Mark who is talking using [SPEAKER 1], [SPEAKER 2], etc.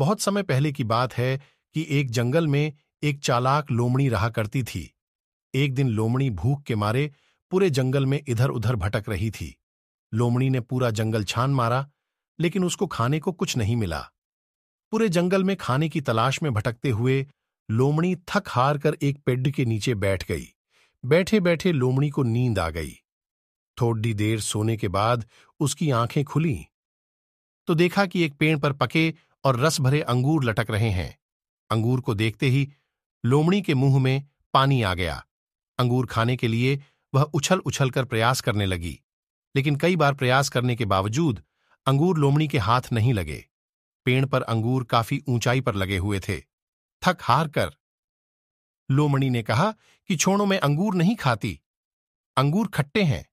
[SPEAKER 1] बहुत समय पहले की बात है कि एक जंगल में एक चालाक लोमड़ी रहा करती थी एक दिन लोमड़ी भूख के मारे पूरे जंगल में इधर उधर भटक रही थी लोमड़ी ने पूरा जंगल छान मारा लेकिन उसको खाने को कुछ नहीं मिला पूरे जंगल में खाने की तलाश में भटकते हुए लोमड़ी थक हार कर एक पेड के नीचे बैठ गई बैठे बैठे लोमड़ी को नींद आ गई थोड़ी देर सोने के बाद उसकी आंखें खुली तो देखा कि एक पेड़ पर पके और रस भरे अंगूर लटक रहे हैं अंगूर को देखते ही लोमड़ी के मुंह में पानी आ गया अंगूर खाने के लिए वह उछल उछल कर प्रयास करने लगी लेकिन कई बार प्रयास करने के बावजूद अंगूर लोमड़ी के हाथ नहीं लगे पेड़ पर अंगूर काफी ऊंचाई पर लगे हुए थे थक हार कर लोमड़ी ने कहा कि छोड़ो मैं अंगूर नहीं खाती अंगूर खट्टे हैं